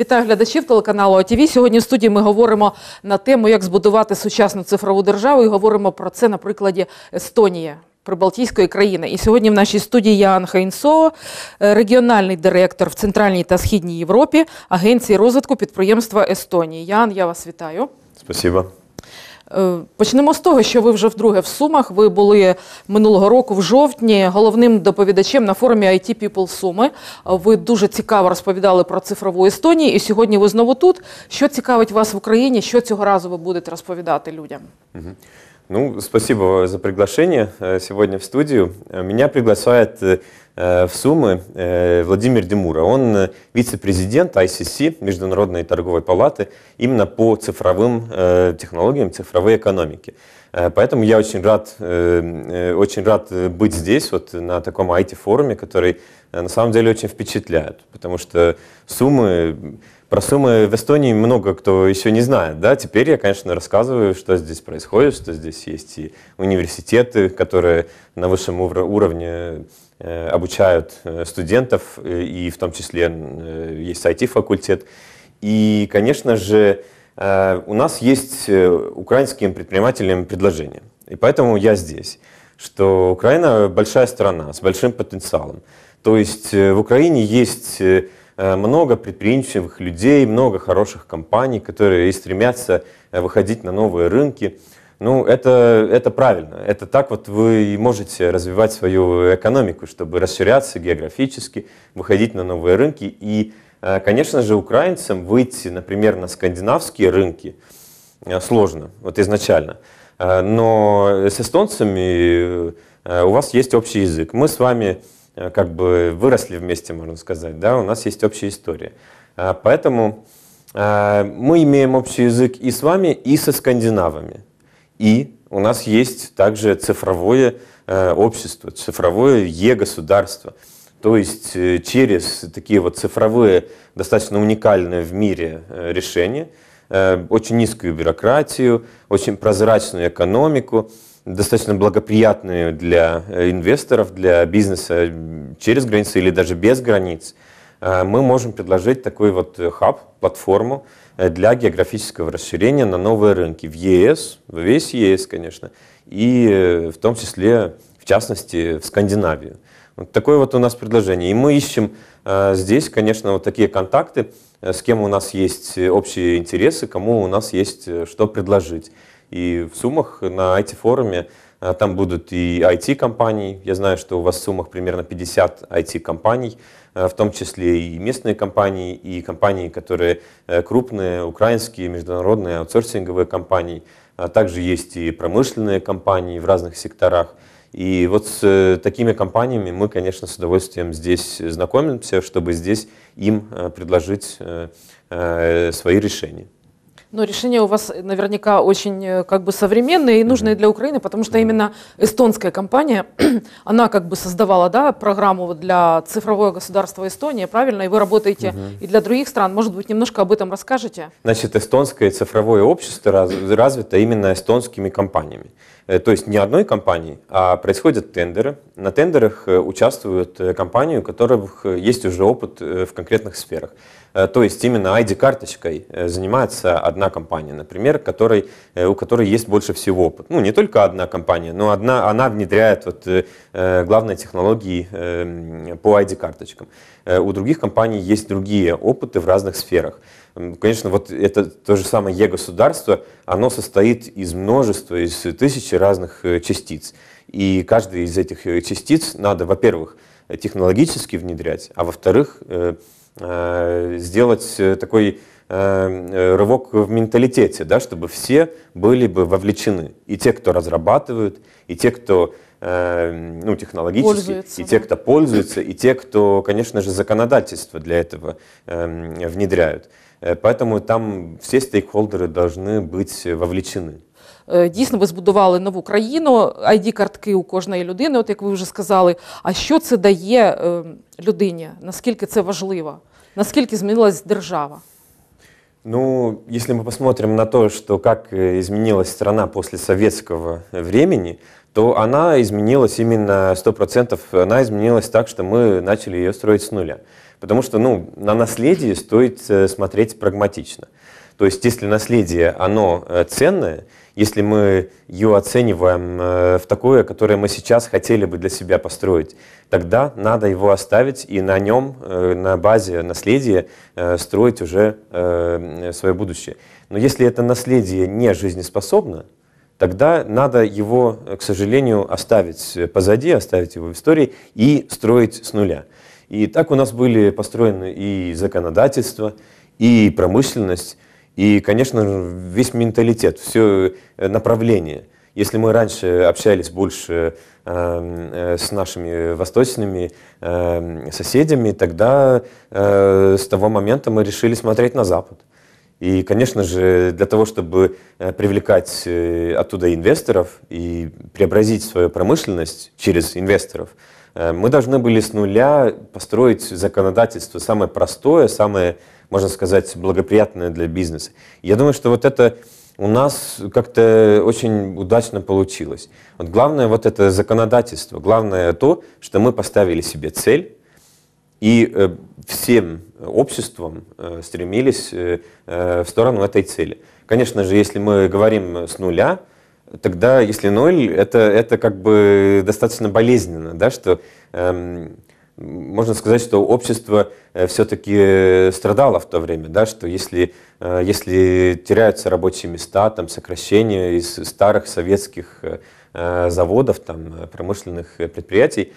Вітаю глядачів телеканалу АТВ. Сьогодні в студії ми говоримо на тему, як збудувати сучасну цифрову державу, і говоримо про це на прикладі Естонії. Прибалтійської країни. І сьогодні в нашій студії Ян Хейнсоо, е, регіональний директор в Центральній та Східній Європі Агенції розвитку підприємства Естонії. Ян, я вас вітаю. Спасибо. Е, почнемо з того, що ви вже вдруге в Сумах. Ви були минулого року в жовтні головним доповідачем на форумі IT People Суми. Ви дуже цікаво розповідали про цифрову Естонію, і сьогодні ви знову тут. Що цікавить вас в Україні? Що цього разу ви будете розповідати людям? Угу. Ну, спасибо за приглашение э, сегодня в студию. Э, меня приглашает э, в Сумы Владимир Демура. Он вице-президент ICC, Международной торговой палаты, именно по цифровым технологиям, цифровой экономике. Поэтому я очень рад, очень рад быть здесь, вот на таком IT-форуме, который на самом деле очень впечатляет, потому что Сумы про Сумы в Эстонии много кто еще не знает. Да? Теперь я, конечно, рассказываю, что здесь происходит, что здесь есть и университеты, которые на высшем уровне э, обучают э, студентов, э, и в том числе есть IT-факультет. И, конечно же, у нас есть украинским предпринимателям предложение. И поэтому я здесь, что Украина большая страна с большим потенциалом. То есть в Украине есть Э, много предприимчивых людей, много хороших компаний, которые и стремятся э, выходить на новые рынки. Ну, это, это правильно. Это так вот вы и можете развивать свою экономику, чтобы расширяться географически, выходить на новые рынки. И, э, конечно же, украинцам выйти, например, на скандинавские рынки сложно, вот изначально. Но с эстонцами у вас есть общий язык. Мы с вами Э, как бы выросли вместе, можно сказать, да, у нас есть общая история. А, поэтому а, мы имеем общий язык и с вами, и со скандинавами. И у нас есть также цифровое э, общество, цифровое е-государство. То есть э, через такие вот цифровые, достаточно уникальные в мире решения, очень низкую бюрократию, очень прозрачную экономику, достаточно благоприятные для э, инвесторов, для бизнеса через границы или даже без границ, э, мы можем предложить такой вот э, хаб, платформу для географического расширения на новые рынки в ЕС, в весь ЕС, конечно, и в том числе, в частности, в Скандинавию. Вот такое вот у нас предложение. И мы ищем здесь, конечно, вот такие контакты, с кем у нас есть общие интересы, кому у нас есть что предложить. И в Сумах на IT-форуме а, там будут и IT-компании. Я знаю, что у вас в Сумах примерно 50 IT-компаний, а, в том числе и местные компании, и компании, которые э, крупные, украинские, международные, аутсорсинговые компании. А также есть и промышленные компании в разных секторах. И вот с э, такими компаниями мы, конечно, с удовольствием здесь знакомимся, чтобы здесь им э, предложить свои решения. Но решение у вас э, наверняка очень э, как бы современное и нужное для Украины, потому что именно эстонская компания, она как бы создавала да, программу для цифрового государства Эстонии, правильно? И вы работаете угу. и для других стран. Может быть, немножко об этом расскажете? Значит, эстонское цифровое общество развито именно эстонскими компаниями. Э, то есть не одной компании, а происходят тендеры. На тендерах э, участвуют э, компании, у которых есть уже опыт в конкретных сферах. То есть именно ID-карточкой занимается одна компания, например, которой, у которой есть больше всего опыт. Ну, не только одна компания, но одна, она внедряет вот, главные технологии эм, по ID-карточкам. У других компаний есть другие опыты в разных сферах. Конечно, вот это то же самое Е-государство, оно состоит из множества, из тысячи разных э, частиц. И каждая из этих э, частиц надо, во-первых, технологически внедрять, а во-вторых, э, сделать такой рывок в менталитете, да, чтобы все были бы вовлечены. И те, кто разрабатывают, и те, кто ну, технологически, пользуются, и те, кто пользуется, и те, кто, конечно же, законодательство для этого эм, внедряют. Э, поэтому там всі стейкхолдери повинні бути вовлечені. Э, дійсно, ви збудували нову країну, id картки у кожної людини, от як ви вже сказали. А що це дає людині? Наскільки це важливо? Наскільки змінилась держава? Ну, если мы посмотрим на то, что как э, изменилась страна после советского времени, то она изменилась именно 100%, она изменилась так, что мы начали ее строить с нуля. Потому что ну, на наследие стоит э, смотреть прагматично. То есть, если наследие, оно э, ценное, если мы ее оцениваем э, в такое, которое мы сейчас хотели бы для себя построить, тогда надо его оставить и на нем, на базе наследия, строить уже свое будущее. Но если это наследие не жизнеспособно, тогда надо его, к сожалению, оставить позади, оставить его в истории и строить с нуля. И так у нас были построены и законодательство, и промышленность, и, конечно, весь менталитет, все э, направление. Если мы раньше общались больше э, э, с нашими восточными э, соседями, тогда э, с того момента мы решили смотреть на Запад. И, конечно же, для того, чтобы э, привлекать оттуда инвесторов и преобразить свою промышленность через инвесторов – Э, мы должны были с нуля построить законодательство самое простое, самое, можно сказать, благоприятное для бизнеса. Я думаю, что вот это у нас как-то очень удачно получилось. Вот главное вот это законодательство, главное то, что мы поставили себе цель, и э, всем обществом э, стремились в сторону этой цели. Конечно же, если мы говорим с нуля, тогда, если ноль, это, это как бы достаточно болезненно, да, что эм, можно сказать, что общество э, все-таки э, страдало в то время, да, что если, э, если теряются рабочие места, там сокращения из старых советских э, заводов, там, э, промышленных предприятий,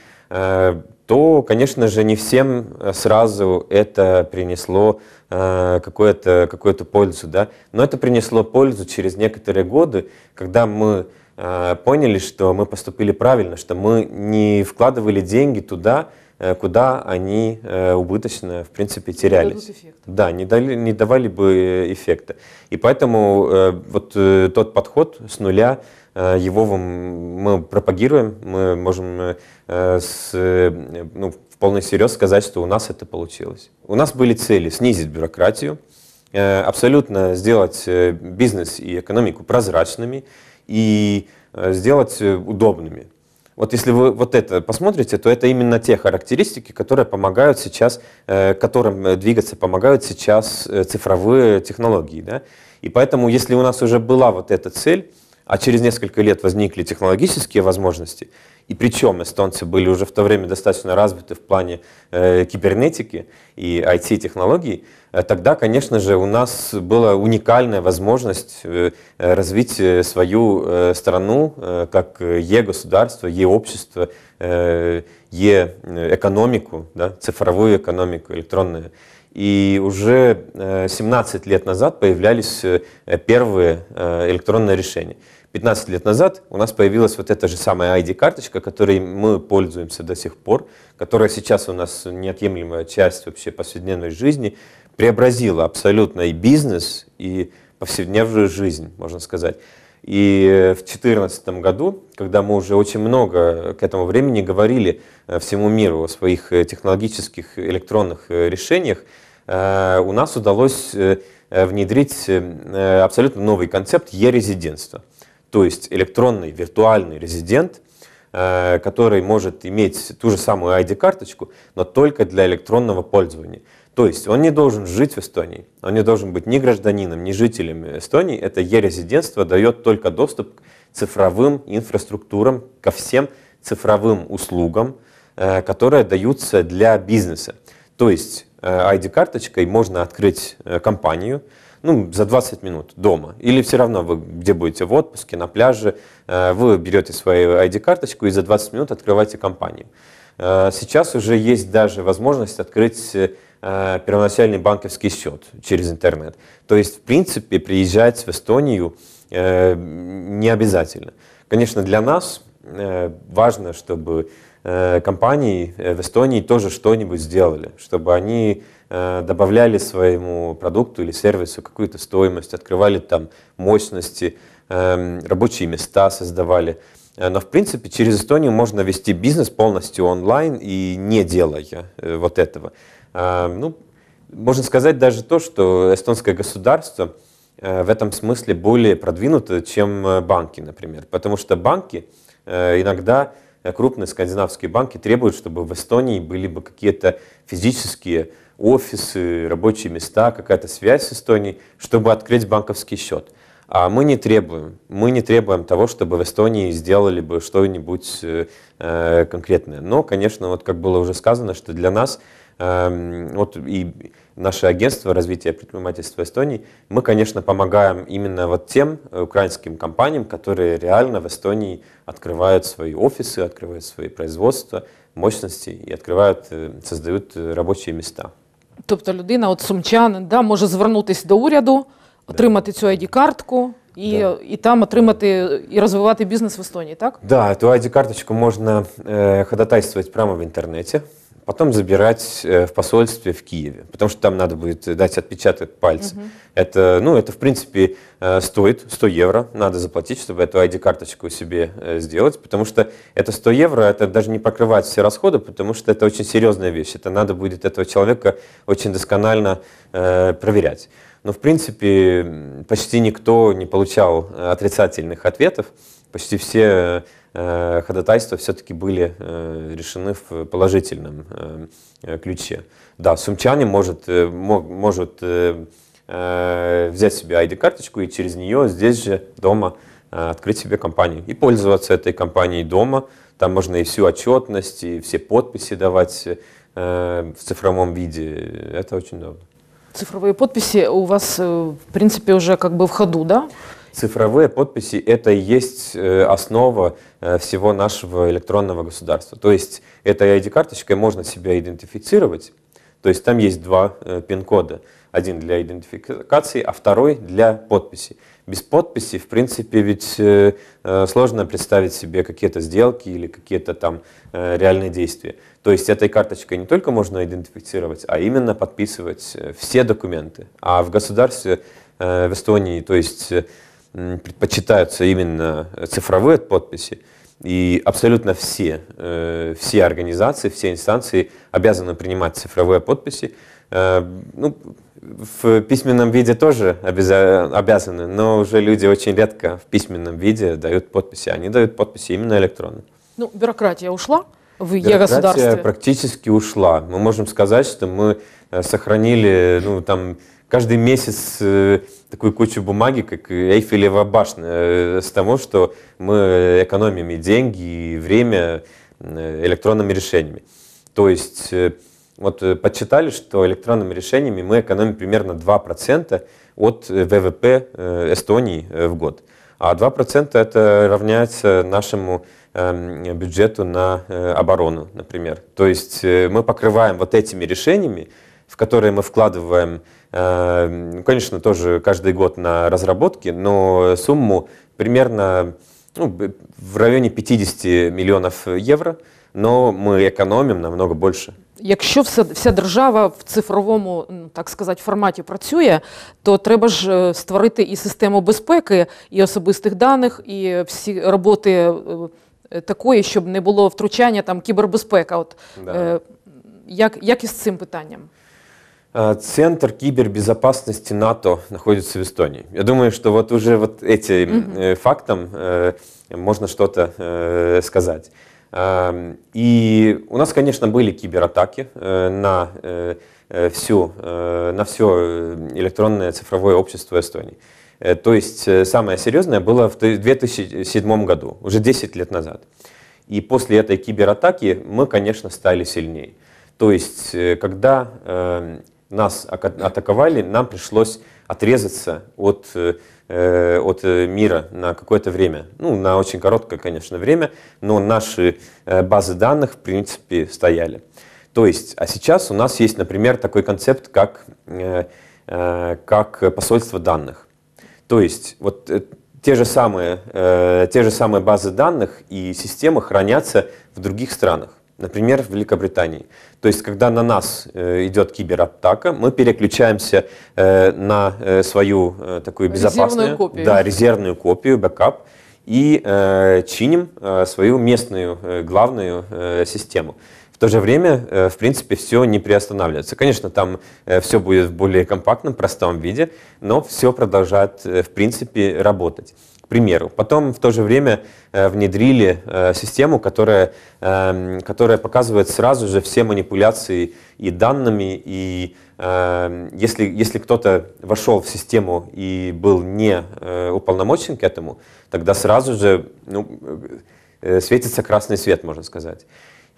то, конечно же, не всем э, сразу это принесло э, какую-то какую пользу, да, но это принесло пользу через некоторые годы, когда мы э, поняли, что мы поступили правильно, что мы не вкладывали деньги туда, Э, куда они убыточно, э, в принципе, терялись. Не да, не, дали, не давали бы э, эффекта. И поэтому вот тот подход с нуля, его вам мы пропагируем, мы можем с, ну, в полный серьез сказать, что у нас это получилось. У нас были цели снизить бюрократию, абсолютно сделать бизнес и экономику прозрачными и сделать удобными. Вот если вы вот это посмотрите, то это именно те характеристики, которые помогают сейчас, э, которым э, двигаться помогают сейчас э, цифровые технологии. Да? И поэтому, если у нас уже была вот эта цель, а через несколько лет возникли технологические возможности, и причем эстонцы были уже в то время достаточно развиты в плане э, кибернетики и IT-технологий, э, тогда, конечно же, у нас была уникальная возможность э, развить э, свою э, страну э, как Е-государство, Е-общество, э, Е-экономику, да, цифровую экономику, электронную и уже 17 э, лет назад появлялись э, первые э, электронные решения. 15 лет назад у нас появилась вот эта же самая ID-карточка, которой мы пользуемся до сих пор, которая сейчас у нас неотъемлемая часть вообще повседневной жизни, преобразила абсолютно и бизнес, и повседневную жизнь, можно сказать. И в 2014 году, когда мы уже очень много к этому времени говорили э, всему миру о своих э, технологических электронных э, решениях, у нас удалось внедрить абсолютно новый концепт e-резидентства. То есть электронный виртуальный резидент, который может иметь ту же самую ID-карточку, но только для электронного пользования. То есть он не должен жить в Эстонии, он не должен быть ни гражданином, ни жителем Эстонии. Это е-резидентство дает только доступ к цифровым инфраструктурам, ко всем цифровым услугам, э, которые даются для бизнеса. То есть ID-карточкой э, можно открыть э, компанию, ну, за 20 минут дома. Или все равно вы где будете, в отпуске, на пляже, вы берете свою ID-карточку и за 20 минут открываете компанию. Сейчас уже есть даже возможность открыть Э, первоначальный банковский счет через интернет. То есть, в принципе, приезжать в Эстонию э, не обязательно. Конечно, для нас э, важно, чтобы э, компании э, в Эстонии тоже что-нибудь сделали, чтобы они добавляли своему продукту или сервису какую-то стоимость, открывали там мощности, рабочие места создавали. Но, в принципе, через Эстонию можно вести бизнес полностью онлайн и не делая вот этого. А, ну, можно сказать даже то, что эстонское государство э, в этом смысле более продвинуто, чем э, банки, например. Потому что банки э, иногда крупные скандинавские банки требуют, чтобы в Эстонии были бы какие-то физические офисы, рабочие места, какая-то связь с Эстонией, чтобы открыть банковский счет. А мы не требуем. Мы не требуем того, чтобы в Эстонии сделали бы что-нибудь э, конкретное. Но, конечно, вот как было уже сказано, что для нас Эм, вот и наше агентство развития предпринимательства Эстонии, мы, конечно, помогаем именно вот тем э, украинским компаниям, которые реально в Эстонии открывают свои офисы, открывают свои производства, мощности и открывают, э, создают э, рабочие места. То Тобто людина, вот сумчанин, да, может звернутися до уряду, отримати цю ID-картку и да. і там отримати и развивать бизнес в Эстонии, так? Да, эту ID-карточку можно э, ходатайствовать прямо в интернете потом забирать э, в посольстве в Киеве, потому что там надо будет дать отпечаток пальца. Uh -huh. Это, ну, это, в принципе, э, стоит 100 евро, надо заплатить, чтобы эту ID-карточку себе э, сделать, потому что это 100 евро, это даже не покрывает все расходы, потому что это очень серьезная вещь, это надо будет этого человека очень досконально э, проверять. Но, в принципе, почти никто не получал отрицательных ответов, почти все э, ходатайства все-таки были э, решены в положительном э, ключе. Да, сумчанин может, мог, может взять себе ID-карточку и через нее здесь же дома открыть себе компанию и пользоваться этой компанией дома. Там можно и всю отчетность, и все подписи давать в цифровом виде. Это очень удобно. Цифровые подписи у вас, в принципе, уже как бы в ходу, да? цифровые подписи — это и есть э, основа э, всего нашего электронного государства. То есть этой ID-карточкой можно себя идентифицировать, то есть там есть два э, пин-кода. Один для идентификации, а второй для подписи. Без подписи, в принципе, ведь сложно представить себе какие-то сделки или какие-то там реальные действия. То есть этой карточкой не только можно идентифицировать, а именно подписывать все документы. А в государстве в Эстонии, то есть предпочитаются именно э, цифровые подписи, и абсолютно все, э, все организации, все инстанции обязаны принимать цифровые подписи. Э, ну, в письменном виде тоже обязаны, но уже люди очень редко в письменном виде дают подписи. Они дают подписи именно электронно. Ну, бюрократия ушла в Е-государстве? практически ушла. Мы можем сказать, что мы сохранили, ну, там, каждый месяц такую кучу бумаги, как Эйфелева башня, э, с того, что мы экономим и деньги, и время э, электронными решениями. То есть э, вот подсчитали, что электронными решениями мы экономим примерно 2% от ВВП Эстонии в год. А 2% это равняется нашему эм, бюджету на оборону, например. То есть мы покрываем вот этими решениями, в которые мы вкладываем Конечно, тоже каждый год на разработке, но сумму примерно ну, в районе 50 миллионов євро. Но ми економимо намного більше. Якщо вся вся держава в цифровому, ну, так сказати, форматі працює, то треба ж е, створити і систему безпеки, і особистих даних, і всі роботи е, такої, щоб не було втручання там кібербезпека. От да. Е, як, як із цим питанням? Э, центр кибербезопасности НАТО находится в Эстонии. Я думаю, что вот уже вот этим mm -hmm. фактом э, можно что-то сказать. Эм, и у нас, конечно, были кибератаки на всю, на все электронное цифровое общество Эстонии. То есть самое серьезное было в 2007 году, уже 10 лет назад. И после этой кибератаки мы, конечно, стали сильнее. То есть, когда эм, нас атаковали, нам пришлось отрезаться от, э, э, от э, мира на какое-то время. Ну, на очень короткое, конечно, время, но наши базы данных, в принципе, стояли. То есть, а сейчас у нас есть, например, такой концепт, как, как посольство данных. То есть, вот те же, самые, те же самые базы данных и системы хранятся в других странах например, в Великобритании. То есть, когда на нас э, идет кибератака, мы переключаемся э, на э, свою такую безопасную... Резервную копию. Да, резервную копию, бэкап, и э, чиним э, свою местную э, главную э, систему. В то же время, э, в принципе, все не приостанавливается. Конечно, там э, все будет в более компактном, простом виде, но все продолжает, э, в принципе, работать. К примеру, потом в то же время э, внедрили э, систему, которая, э, которая показывает сразу же все манипуляции и данными, и э, если, если кто-то вошел в систему и был не э, уполномочен к этому, тогда сразу же ну, э, э, светится красный свет, можно сказать.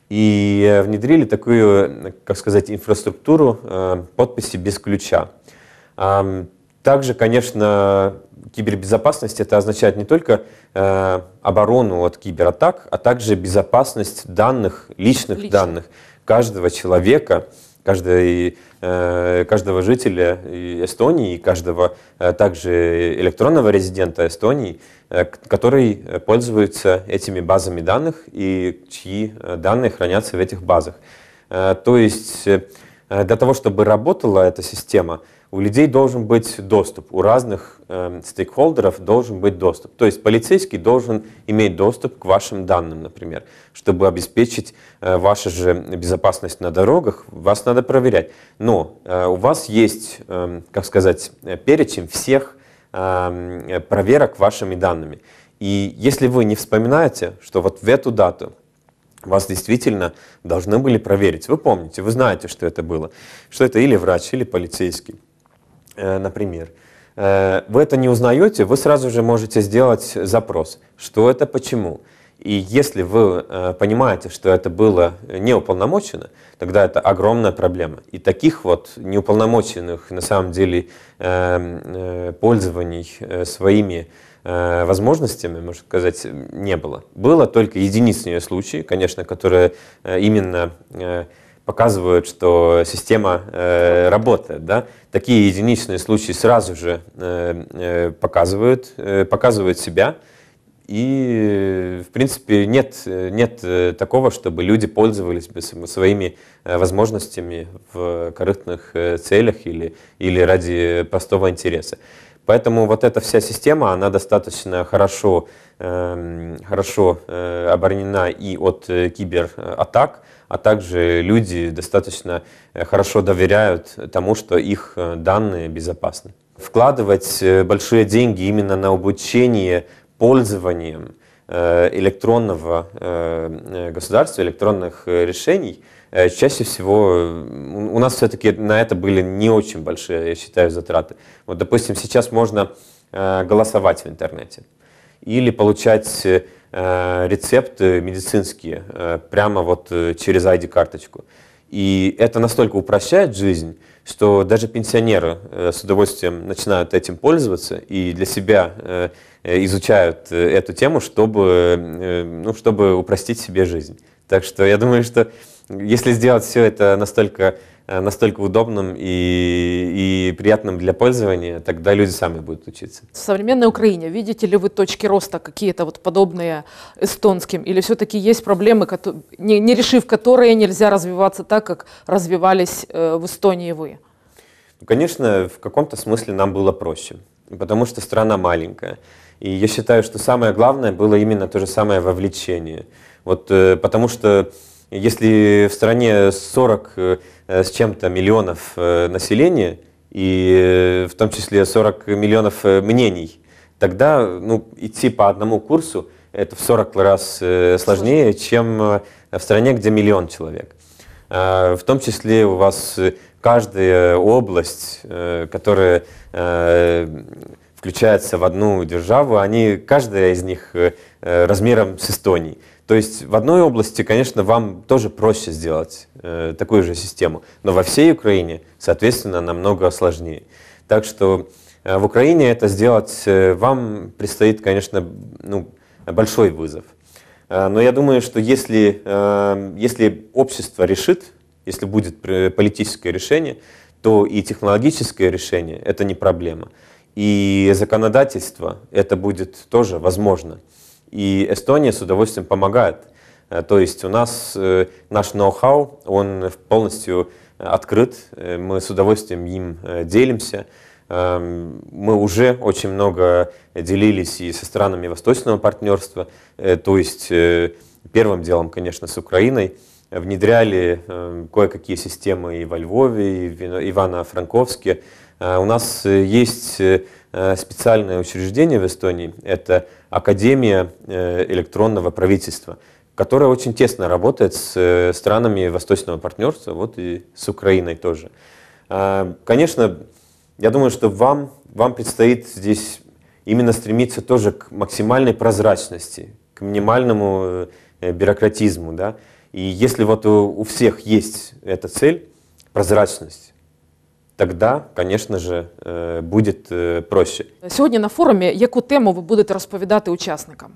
И э, внедрили такую, как сказать, инфраструктуру подписи без ключа. также, конечно, кибербезопасность это означает не только э, оборону от кибератак, а также безопасность данных, личных Лично. данных каждого человека каждой, э, каждого жителя Эстонии, и каждого э, также электронного резидента Эстонии, э, который пользуется этими базами данных и чьи данные хранятся в этих базах. То есть для того, чтобы работала эта система – у людей должен быть доступ, у разных э, стейкхолдеров должен быть доступ. То есть полицейский должен иметь доступ к вашим данным, например, чтобы обеспечить э, вашу же безопасность на дорогах, вас надо проверять. Но э, у вас есть, э, как сказать, э, перечень всех эм, э, проверок вашими данными. И если вы не вспоминаете, что вот в эту дату вас действительно должны были проверить. Вы помните, вы знаете, что это было. Что это или врач, или полицейский. Э, например, э, вы это не узнаете, вы сразу же можете сделать запрос, что это, почему. И если вы э, понимаете, что это было неуполномочено, тогда это огромная проблема. И таких вот неуполномоченных, на самом деле, пользований своими возможностями, можно сказать, не было. Было только единичные случаи, конечно, которые именно показывают, что система э, работает. Да? Такие единичные случаи сразу же э, э показывают, э, показывают себя. И, в принципе, нет, нет э, такого, чтобы люди пользовались бы своими э, возможностями в корыстных целях или, или ради простого интереса. Поэтому вот эта вся система, она достаточно хорошо, эм, хорошо оборонена и от кибератак, а также люди достаточно э, хорошо доверяют тому, что их э, данные безопасны. Вкладывать э, большие деньги именно на обучение пользованием электронного государства, электронных решений, чаще всего у нас все-таки на это были не очень большие, я считаю, затраты. Вот, допустим, сейчас можно голосовать в интернете или получать э, рецепты медицинские э, прямо вот э, через ID-карточку. И это настолько упрощает жизнь, что даже пенсионеры с удовольствием начинают этим пользоваться и для себя изучают эту тему, чтобы, ну, чтобы упростить себе жизнь. Так что я думаю, что если сделать все это настолько Э, настолько удобным и, и приятным для пользования, тогда люди сами будут учиться. В современной Украине видите ли вы точки роста какие-то вот подобные эстонским? Или все-таки есть проблемы, не, не решив которые, нельзя развиваться так, как развивались э, в Эстонии вы? Ну, конечно, в каком-то смысле нам было проще, потому что страна маленькая. И я считаю, что самое главное было именно то же самое вовлечение. Вот э, потому что если в стране 40 э, с чем-то миллионов э, населения, и э, в том числе 40 миллионов мнений, тогда ну, идти по одному курсу это в 40 раз сложнее, чем в стране, где миллион человек. А, в том числе у вас каждая область, которая включается в одну державу, они, каждая из них размером с Эстонией. То есть в одной области, конечно, вам тоже проще сделать э, такую же систему, но во всей Украине, соответственно, намного сложнее. Так что э, в Украине это сделать э, вам предстоит, конечно, ну, большой вызов. Э, но я думаю, что если, э, если общество решит, если будет политическое решение, то и технологическое решение – это не проблема. И законодательство – это будет тоже возможно. И Эстония с удовольствием помогает. Э, то есть у нас э, наш ноу-хау, он полностью э, открыт, мы с удовольствием им делимся. Эм, мы уже очень много делились и со странами восточного партнерства, то есть первым делом, конечно, с Украиной. Внедряли эм, кое-какие системы и во Львове, и в Ивано-Франковске, а, у нас э, есть э, э, специальное учреждение в Эстонии, это Академия электронного правительства, которая очень тесно работает с странами восточного партнерства, вот и с Украиной тоже. А, конечно, я думаю, что вам, вам предстоит здесь именно стремиться тоже к максимальной прозрачности, к минимальному бюрократизму. Да? И если вот у, у всех есть эта цель, прозрачность, Тогда, конечно же, э, будет э, проще. Сегодня на форуме, какую тему вы будете рассказывать участникам?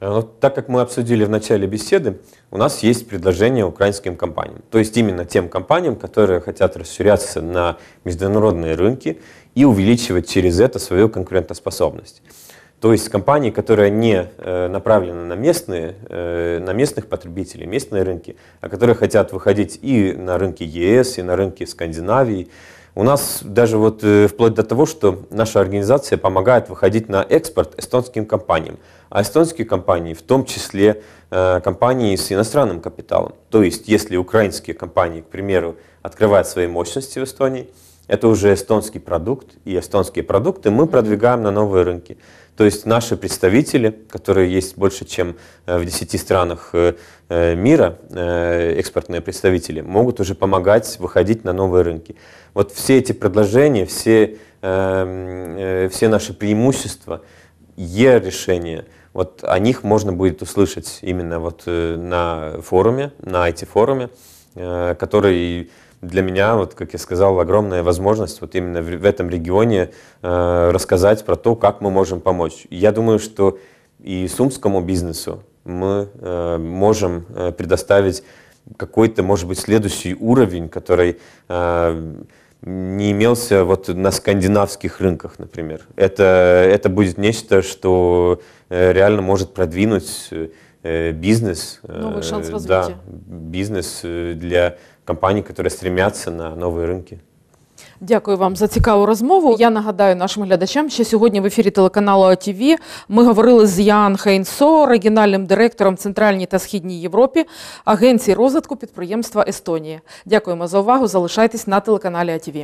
Ну, так как мы обсудили в начале беседы, у нас есть предложение украинским компаниям. То есть именно тем компаниям, которые хотят расширяться на международные рынки и увеличивать через это свою конкурентоспособность. То есть компании, которые не э, направлены на, местные, э, на местных потребителей, местные рынки, а которые хотят выходить и на рынки ЕС, и на рынки Скандинавии. У нас даже вот э, вплоть до того, что наша организация помогает выходить на экспорт эстонским компаниям. А эстонские компании, в том числе компании с иностранным капиталом. То есть, если украинские компании, к примеру, открывают свои мощности в Эстонии, это уже эстонский продукт, и эстонские продукты мы продвигаем на новые рынки. То есть наши представители, которые есть больше, чем э, в 10 странах э, э, мира, экспортные представители, могут уже помогать выходить на новые рынки. Вот все эти предложения, все, все наши преимущества, Е-решения, вот о них можно будет услышать именно вот на форуме, на IT-форуме, который для меня, вот, как я сказал, огромная возможность вот именно в, в этом регионе э, рассказать про то, как мы можем помочь. Я думаю, что и сумскому бизнесу мы э, можем э, предоставить какой-то, может быть, следующий уровень, который э, не имелся вот на скандинавских рынках, например. Это, это будет нечто, что э, реально может продвинуть э, бизнес. Новый э, шанс развития. Да, бизнес для компаний, которые стремятся на нові ринки, Дякую вам за цікаву розмову. Я нагадаю нашим глядачам, що сьогодні в ефірі телеканалу АТВ ми говорили з Ян Хейнсо, регіональним директором Центральній та Східній Європі, агенції розвитку підприємства Естонії. Дякуємо за увагу. Залишайтесь на телеканалі АТВ.